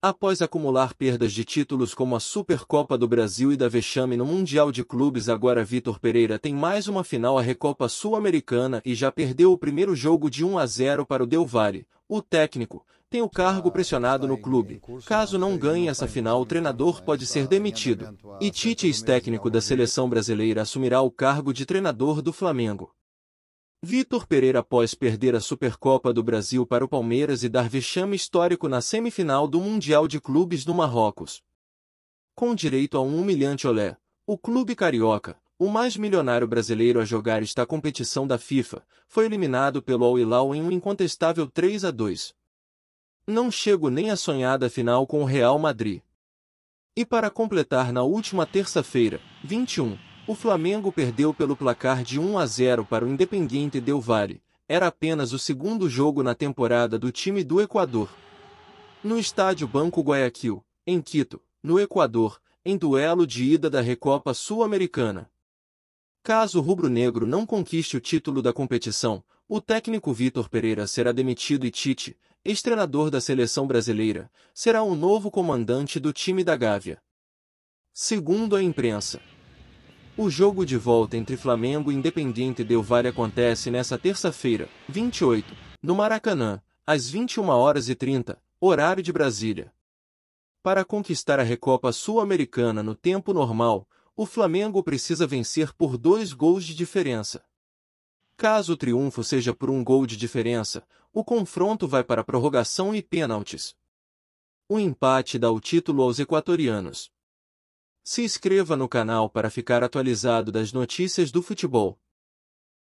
Após acumular perdas de títulos como a Supercopa do Brasil e da Vexame no Mundial de Clubes, agora Vitor Pereira tem mais uma final à Recopa Sul-Americana e já perdeu o primeiro jogo de 1 a 0 para o Del Valle. O técnico tem o cargo pressionado no clube. Caso não ganhe essa final, o treinador pode ser demitido. E Tite, ex-técnico da seleção brasileira, assumirá o cargo de treinador do Flamengo. Vitor Pereira após perder a Supercopa do Brasil para o Palmeiras e dar vexame histórico na semifinal do Mundial de Clubes do Marrocos. Com direito a um humilhante olé, o clube carioca, o mais milionário brasileiro a jogar esta competição da FIFA, foi eliminado pelo Al Hilal em um incontestável 3 a 2. Não chego nem a sonhada final com o Real Madrid. E para completar na última terça-feira, 21, o Flamengo perdeu pelo placar de 1 a 0 para o Independiente Del Valle. Era apenas o segundo jogo na temporada do time do Equador. No estádio Banco Guayaquil, em Quito, no Equador, em duelo de ida da Recopa Sul-Americana. Caso o rubro-negro não conquiste o título da competição, o técnico Vitor Pereira será demitido e Tite, ex-treinador da seleção brasileira, será o novo comandante do time da Gávea. Segundo a imprensa, o jogo de volta entre Flamengo e Independiente Del Valle acontece nesta terça-feira, 28, no Maracanã, às 21 horas e 30, horário de Brasília. Para conquistar a Recopa Sul-Americana no tempo normal, o Flamengo precisa vencer por dois gols de diferença. Caso o triunfo seja por um gol de diferença, o confronto vai para prorrogação e pênaltis. O empate dá o título aos equatorianos. Se inscreva no canal para ficar atualizado das notícias do futebol.